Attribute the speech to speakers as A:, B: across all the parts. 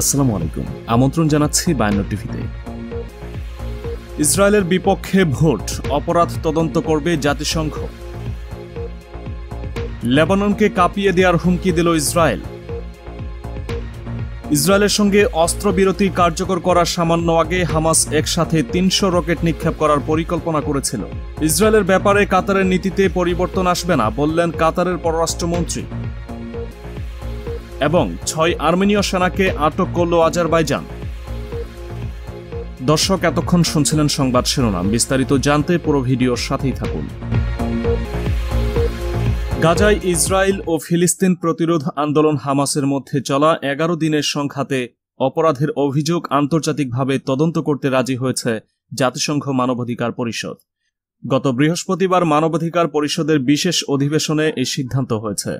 A: আসসালামু আলাইকুম আমন্ত্রণ জানাচ্ছি বায়ান্ন টিভিতে ইসরায়েলের বিপক্ষে ভোট অপরাধ তদন্ত করবে জাতিসংঘ লেবাননকে কাঁপিয়ে দেওয়ার হুমকি দিল ইসরায়েল ইসরায়েলের সঙ্গে অস্ত্রবিরতি কার্যকর করার সামান্য আগে হামাস একসাথে তিনশো রকেট নিক্ষেপ করার পরিকল্পনা করেছিল ইসরায়েলের ব্যাপারে কাতারের নীতিতে পরিবর্তন আসবে না বললেন কাতারের পররাষ্ট্রমন্ত্রী এবং ছয় আর্মেনীয় সেনাকে আটক করল আজারবাইজান দর্শক এতক্ষণ শুনছিলেন সংবাদ শিরোনাম বিস্তারিত জানতে পুরো ভিডিওর সাথেই থাকুন গাজায় ইসরায়েল ও ফিলিস্তিন প্রতিরোধ আন্দোলন হামাসের মধ্যে চলা এগারো দিনের সংঘাতে অপরাধের অভিযোগ আন্তর্জাতিকভাবে তদন্ত করতে রাজি হয়েছে জাতিসংঘ মানবাধিকার পরিষদ গত বৃহস্পতিবার মানবাধিকার পরিষদের বিশেষ অধিবেশনে এই সিদ্ধান্ত হয়েছে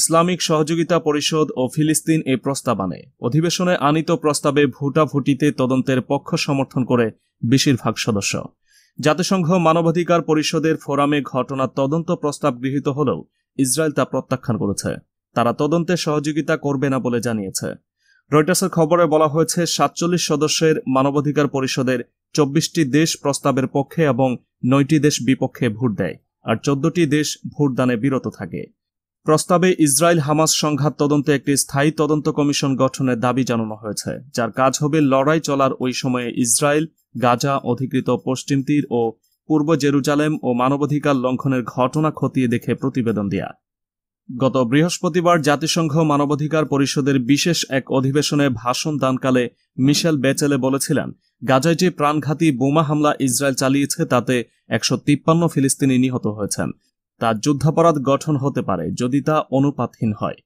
A: ইসলামিক সহযোগিতা পরিষদ ও ফিলিস্তিন এই প্রস্তাব আনে অধিবেশনে আনিত প্রস্তাবে ভোটাভুটিতে তদন্তের পক্ষ সমর্থন করে বেশিরভাগ সদস্য জাতিসংঘ মানবাধিকার পরিষদের ফোরামে ঘটনা তদন্ত প্রস্তাব গৃহীত হলেও ইসরায়েল তা প্রত্যাখ্যান করেছে তারা তদন্তে সহযোগিতা করবে না বলে জানিয়েছে রয়টার্সের খবরে বলা হয়েছে সাতচল্লিশ সদস্যের মানবাধিকার পরিষদের চব্বিশটি দেশ প্রস্তাবের পক্ষে এবং নয়টি দেশ বিপক্ষে ভোট দেয় আর চোদ্দটি দেশ ভোটদানে বিরত থাকে প্রস্তাবে ইসরায়েল হামাস সংঘাত তদন্তে একটি স্থায়ী তদন্ত কমিশন গঠনের দাবি জানানো হয়েছে যার কাজ হবে লড়াই চলার ওই সময়ে ইসরায়েল গাজা অধিকৃত পশ্চিম তীর ও পূর্ব জেরুজালেম ও মানবাধিকার লঙ্ঘনের ঘটনা খতিয়ে দেখে প্রতিবেদন দেয়া গত বৃহস্পতিবার জাতিসংঘ মানবাধিকার পরিষদের বিশেষ এক অধিবেশনে ভাষণ দানকালে মিশেল বেচেলে বলেছিলেন গাজায় যে প্রাণঘাতী বোমা হামলা ইসরায়েল চালিয়েছে তাতে একশো তিপ্পান্ন ফিলিস্তিনি নিহত হয়েছেন তা যুদ্ধাপরাধ গঠন হতে পারে যদি তা অনুপাতহীন হয়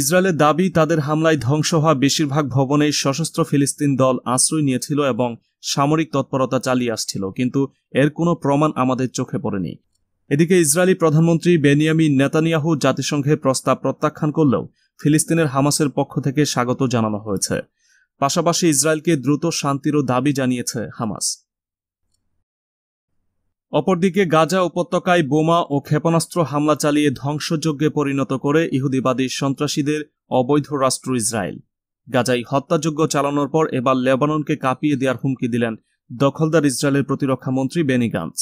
A: ইসরায়েলের দাবি তাদের হামলায় ধ্বংস হওয়া বেশিরভাগ ভবনে সশস্ত্র ফিলিস্তিন দল আশ্রয় নিয়েছিল এবং সামরিক তৎপরতা চালিয়ে আসছিল কিন্তু এর কোনো প্রমাণ আমাদের চোখে পড়েনি এদিকে ইসরায়েলি প্রধানমন্ত্রী বেনিয়ামি নেতানিয়াহু জাতিসংঘের প্রস্তাব প্রত্যাখ্যান করলেও ফিলিস্তিনের হামাসের পক্ষ থেকে স্বাগত জানানো হয়েছে পাশাপাশি ইসরায়েলকে দ্রুত শান্তিরও দাবি জানিয়েছে হামাস অপরদিকে গাজা উপত্যকায় বোমা ও ক্ষেপণাস্ত্র হামলা চালিয়ে ধ্বংসযজ্ঞে পরিণত করে ইহুদিবাদী সন্ত্রাসীদের অবৈধ রাষ্ট্র ইসরায়েল গাজাই হত্যাযজ্ঞ চালানোর পর এবার লেবাননকে কাঁপিয়ে দেওয়ার হুমকি দিলেন দখলদার ইসরায়েলের প্রতিরক্ষা বেনি গান্স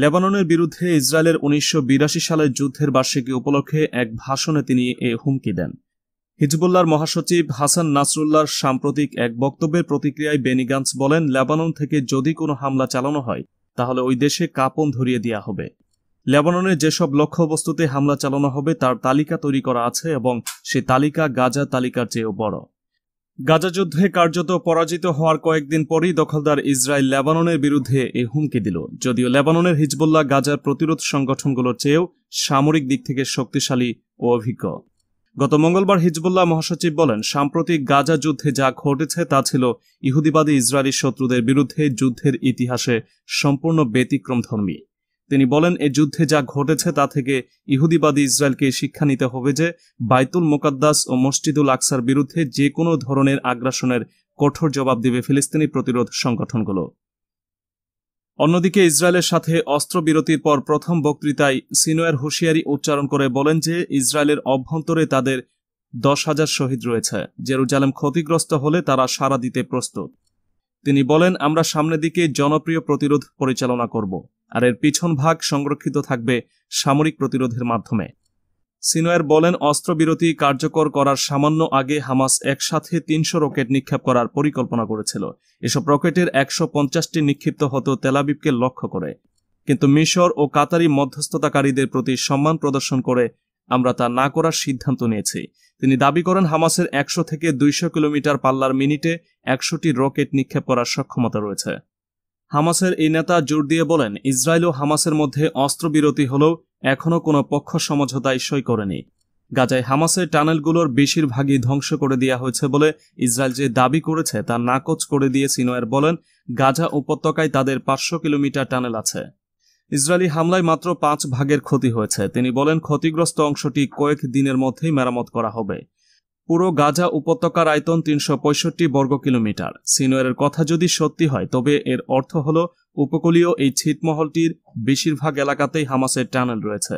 A: লেবাননের বিরুদ্ধে ইসরায়েলের উনিশশো সালের যুদ্ধের বার্ষিকী উপলক্ষে এক ভাষণে তিনি এ হুমকি দেন হিজবুল্লার মহাসচিব হাসান নাসরুল্লাহর সাম্প্রতিক এক বক্তব্যের প্রতিক্রিয়ায় বেনিগান্স বলেন লেবানন থেকে যদি কোনো হামলা চালানো হয় তাহলে ওই দেশে কাপন ধরিয়ে দেওয়া হবে লেবাননের যেসব লক্ষ্যবস্তুতে হামলা চালানো হবে তার তালিকা তৈরি করা আছে এবং সে তালিকা গাজা তালিকার চেয়েও বড় গাজা যুদ্ধে কার্যত পরাজিত হওয়ার কয়েকদিন পরই দখলদার ইসরায়েল লেবাননের বিরুদ্ধে এ হুমকি দিল যদিও লেবাননের হিজবুল্লাহ গাজার প্রতিরোধ সংগঠনগুলোর চেয়েও সামরিক দিক থেকে শক্তিশালী ও অভিজ্ঞ গত মঙ্গলবার হিজবুল্লাহ মহাসচিব বলেন সাম্প্রতিক গাজা যুদ্ধে যা ঘটেছে তা ছিল ইহুদিবাদী ইসরায়েলি শত্রুদের বিরুদ্ধে যুদ্ধের ইতিহাসে সম্পূর্ণ ব্যতিক্রম ধর্মী তিনি বলেন এ যুদ্ধে যা ঘটেছে তা থেকে ইহুদিবাদী ইসরায়েলকে শিক্ষা নিতে হবে যে বাইতুল মোকাদ্দাস ও মসজিদুল আকসার বিরুদ্ধে যে কোনো ধরনের আগ্রাসনের কঠোর জবাব দেবে ফিলিস্তিনি প্রতিরোধ সংগঠনগুলো অন্যদিকে ইসরায়েলের সাথে অস্ত্রবিরতির পর প্রথম বক্তৃতায় সিনোয়ার হুঁশিয়ারি উচ্চারণ করে বলেন যে ইসরায়েলের অভ্যন্তরে তাদের দশ হাজার শহীদ রয়েছে জেরুজালেম ক্ষতিগ্রস্ত হলে তারা সাড়া দিতে প্রস্তুত তিনি বলেন আমরা সামনের দিকে জনপ্রিয় প্রতিরোধ পরিচালনা করব আর এর পিছন ভাগ সংরক্ষিত থাকবে সামরিক প্রতিরোধের মাধ্যমে সিনোয়ার বলেন অস্ত্রবিরতি কার্যকর করার সামান্য আগে হামাস একসাথে তিনশো রকেট নিক্ষেপ করার পরিকল্পনা করেছিল এসব রকেটের একশো পঞ্চাশটি নিক্ষিপ্ত হতো তেলাবিবকে লক্ষ্য করে কিন্তু মিশর ও কাতারি মধ্যস্থতাকারীদের প্রতি সম্মান প্রদর্শন করে আমরা তা না করার সিদ্ধান্ত নিয়েছি তিনি দাবি করেন হামাসের একশো থেকে দুইশো কিলোমিটার পাল্লার মিনিটে একশোটি রকেট নিক্ষেপ করার সক্ষমতা রয়েছে হামাসের এই নেতা জোর দিয়ে বলেন ইসরায়েল ও হামাসের মধ্যে অস্ত্রবিরতি হলেও এখনও কোনো পক্ষ সমঝোতায় সই করেনি গাজায় হামাসের টানেলগুলোর বেশিরভাগই ধ্বংস করে দেওয়া হয়েছে বলে ইসরায়েল যে দাবি করেছে তা নাকচ করে দিয়ে সিনোয়ার বলেন গাজা উপত্যকায় তাদের পাঁচশো কিলোমিটার টানেল আছে ইসরায়েলি হামলায় মাত্র পাঁচ ভাগের ক্ষতি হয়েছে তিনি বলেন ক্ষতিগ্রস্ত অংশটি কয়েক দিনের মধ্যেই মেরামত করা হবে পুরো গাজা উপত্যকার আয়তন তিনশো বর্গ কিলোমিটার সিনোয়ারের কথা যদি সত্যি হয় তবে এর অর্থ হল উপকূলীয় এই ছিটমহলটির বেশিরভাগ এলাকাতেই হামাসের টানেল রয়েছে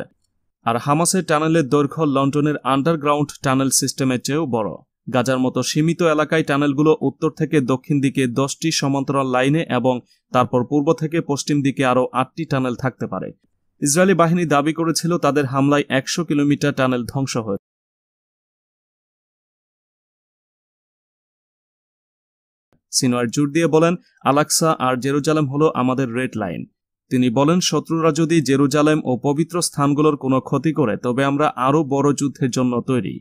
A: আর হামাসের টানেলের দৈর্ঘ্য লন্ডনের আন্ডারগ্রাউন্ড টানেল সিস্টেমের চেয়েও বড় গাজার মতো সীমিত এলাকায় টানেলগুলো উত্তর থেকে দক্ষিণ দিকে দশটি সমান্তরাল লাইনে এবং তারপর পূর্ব থেকে পশ্চিম দিকে আরও আটটি টানেল থাকতে পারে ইসরায়েলি বাহিনী দাবি করেছিল তাদের হামলায় একশো কিলোমিটার টানেল ধ্বংস হয়েছে সিনোয়ার জোর দিয়ে বলেন আলাক্সা আর জেরুজালেম হলো আমাদের রেড লাইন তিনি বলেন শত্রুরা যদি জেরুজালেম ও পবিত্র স্থানগুলোর কোনো ক্ষতি করে তবে আমরা আরও বড় যুদ্ধের জন্য তৈরি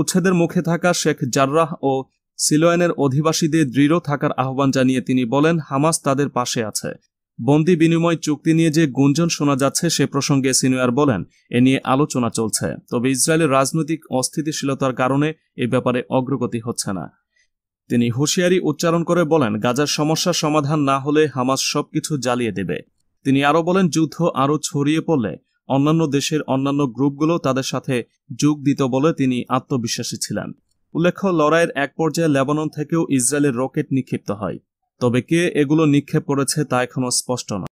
A: উচ্ছেদের মুখে থাকা শেখ জার্রাহ ও সিলোয়েনের অধিবাসীদের দৃঢ় থাকার আহ্বান জানিয়ে তিনি বলেন হামাস তাদের পাশে আছে বন্দি বিনিময় চুক্তি নিয়ে যে গুঞ্জন শোনা যাচ্ছে সে প্রসঙ্গে সিনোয়ার বলেন এ নিয়ে আলোচনা চলছে তবে ইসরায়েলের রাজনৈতিক অস্থিতিশীলতার কারণে এ ব্যাপারে অগ্রগতি হচ্ছে না তিনি হুঁশিয়ারি উচ্চারণ করে বলেন গাজার সমস্যা সমাধান না হলে হামাস সবকিছু জ্বালিয়ে দেবে তিনি আরও বলেন যুদ্ধ আরও ছড়িয়ে পড়লে অন্যান্য দেশের অন্যান্য গ্রুপগুলো তাদের সাথে যোগ দিত বলে তিনি আত্মবিশ্বাসী ছিলেন উল্লেখ্য লড়াইয়ের এক পর্যায়ে লেবানন থেকেও ইসরায়েলের রকেট নিক্ষিপ্ত হয় তবে কে এগুলো নিক্ষেপ করেছে তা এখনও স্পষ্ট না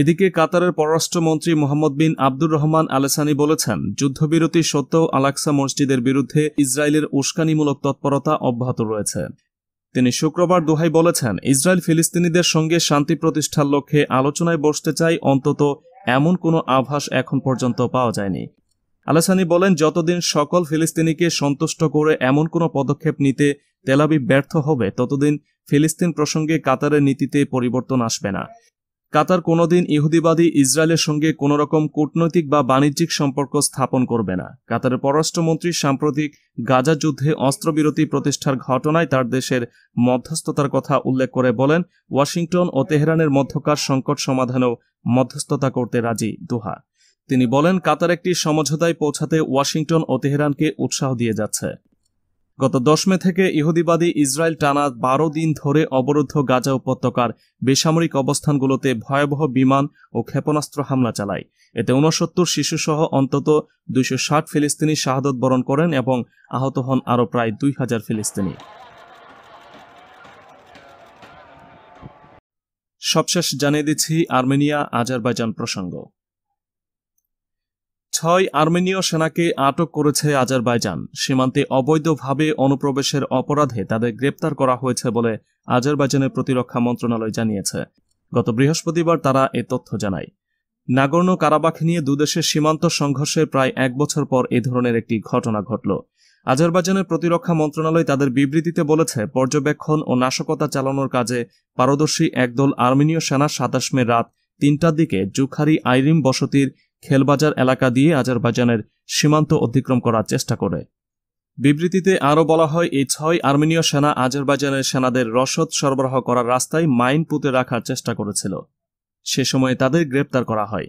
A: এদিকে কাতারের পররাষ্ট্রমন্ত্রী মোহাম্মদ বিন আব্দুর রহমান আলেসানি বলেছেন যুদ্ধবিরতি সত্ত্বেও আলাক্সা মসজিদের বিরুদ্ধে ইসরায়েলের উস্কানিমূলক তৎপরতা অব্যাহত রয়েছে তিনি শুক্রবার দোহাই বলেছেন ইসরায়েল ফিলিস্তিনিদের সঙ্গে শান্তি প্রতিষ্ঠার লক্ষ্যে আলোচনায় বসতে চাই অন্তত এমন কোনো আভাস এখন পর্যন্ত পাওয়া যায়নি আলেসানি বলেন যতদিন সকল ফিলিস্তিনিকে সন্তুষ্ট করে এমন কোনো পদক্ষেপ নিতে তেলাবি ব্যর্থ হবে ততদিন ফিলিস্তিন প্রসঙ্গে কাতারের নীতিতে পরিবর্তন আসবে না কাতার কোনোদিন ইহুদিবাদী ইসরায়েলের সঙ্গে কোনোরকম কূটনৈতিক বা বাণিজ্যিক সম্পর্ক স্থাপন করবে না কাতারের পররাষ্ট্রমন্ত্রী সাম্প্রতিক গাজা যুদ্ধে অস্ত্রবিরতি প্রতিষ্ঠার ঘটনায় তার দেশের মধ্যস্থতার কথা উল্লেখ করে বলেন ওয়াশিংটন ও তেহরানের মধ্যকার সংকট সমাধানেও মধ্যস্থতা করতে রাজি দোহা তিনি বলেন কাতার একটি সমঝোতায় পৌঁছাতে ওয়াশিংটন ও তেহরানকে উৎসাহ দিয়ে যাচ্ছে গত দশ মে থেকে ইহুদিবাদী ইসরায়েল টানা বারো দিন ধরে অবরুদ্ধ গাজা উপত্যকার বেসামরিক অবস্থানগুলোতে ভয়াবহ বিমান ও ক্ষেপণাস্ত্র হামলা চালায় এতে শিশু শিশুসহ অন্তত দুইশো ষাট ফিলিস্তিনি শাহাদত বরণ করেন এবং আহত হন আরও প্রায় দুই হাজার ফিলিস্তিনি সবশেষ জানিয়ে দিচ্ছি আর্মেনিয়া আজারবাইজান প্রসঙ্গ ছয় আর্মেনীয় সেনাকে আটক করেছে আজারবাইজান সীমান্তে অবৈধভাবে অনুপ্রবেশের অপরাধে তাদের গ্রেপ্তার করা হয়েছে বলে আজারবাইজানের প্রতিরক্ষা মন্ত্রণালয় জানিয়েছে গত বৃহস্পতিবার তারা এ তথ্য জানায় নাগর্ণ কারাবাখ নিয়ে দুদেশের সীমান্ত সংঘর্ষের প্রায় এক বছর পর এ ধরনের একটি ঘটনা ঘটল আজারবাইজানের প্রতিরক্ষা মন্ত্রণালয় তাদের বিবৃতিতে বলেছে পর্যবেক্ষণ ও নাশকতা চালানোর কাজে পারদর্শী একদল আর্মেনীয় সেনা সাতাশ মে রাত তিনটার দিকে জুখারি আইরিম বসতির খেলবাজার এলাকা দিয়ে আজারবাইজানের সীমান্ত অতিক্রম করার চেষ্টা করে বিবৃতিতে আরও বলা হয় এই ছয় আর্মেনীয় সেনা আজারবাইজানের সেনাদের রসদ সরবরাহ করার রাস্তায় মাইন পুঁতে রাখার চেষ্টা করেছিল সে সময়ে তাদের গ্রেপ্তার করা হয়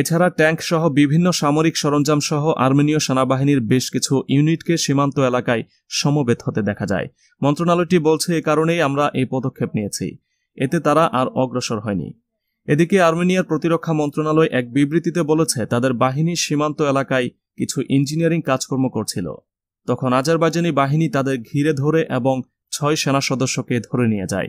A: এছাড়া ট্যাঙ্ক সহ বিভিন্ন সামরিক সরঞ্জাম সহ আর্মেনীয় সেনাবাহিনীর বেশ কিছু ইউনিটকে সীমান্ত এলাকায় সমবেত হতে দেখা যায় মন্ত্রণালয়টি বলছে এ কারণেই আমরা এই পদক্ষেপ নিয়েছি এতে তারা আর অগ্রসর হয়নি এদিকে আর্মেনিয়ার প্রতিরক্ষা মন্ত্রণালয় এক বিবৃতিতে বলেছে তাদের বাহিনী সীমান্ত এলাকায় কিছু ইঞ্জিনিয়ারিং কাজকর্ম করছিল তখন আজারবাইজানি বাহিনী তাদের ঘিরে ধরে এবং ছয় সেনা সদস্যকে ধরে নিয়ে যায়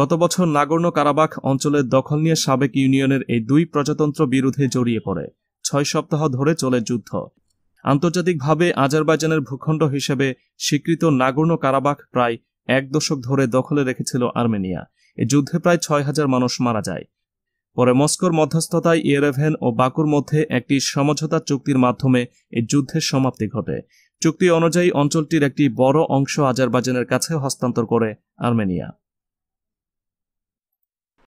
A: গত বছর নাগর্ণ কারাবাখ অঞ্চলের দখল নিয়ে সাবেক ইউনিয়নের এই দুই প্রজাতন্ত্র বিরুদ্ধে জড়িয়ে পড়ে ছয় সপ্তাহ ধরে চলে যুদ্ধ আন্তর্জাতিকভাবে আজারবাইজানের ভূখণ্ড হিসেবে স্বীকৃত নাগর্ণ কারাবাখ প্রায় এক দশক ধরে দখলে রেখেছিল আর্মেনিয়া এ যুদ্ধে প্রায় ছয় হাজার মানুষ মারা যায় পরে মস্কোর মধ্যস্থতায় ইয়েরেভেন ও বাকুর মধ্যে একটি সমঝোতা চুক্তির মাধ্যমে এই যুদ্ধের সমাপ্তি ঘটে চুক্তি অনুযায়ী অঞ্চলটির একটি বড় অংশ আজারবাইজানের কাছে হস্তান্তর করে আর্মেনিয়া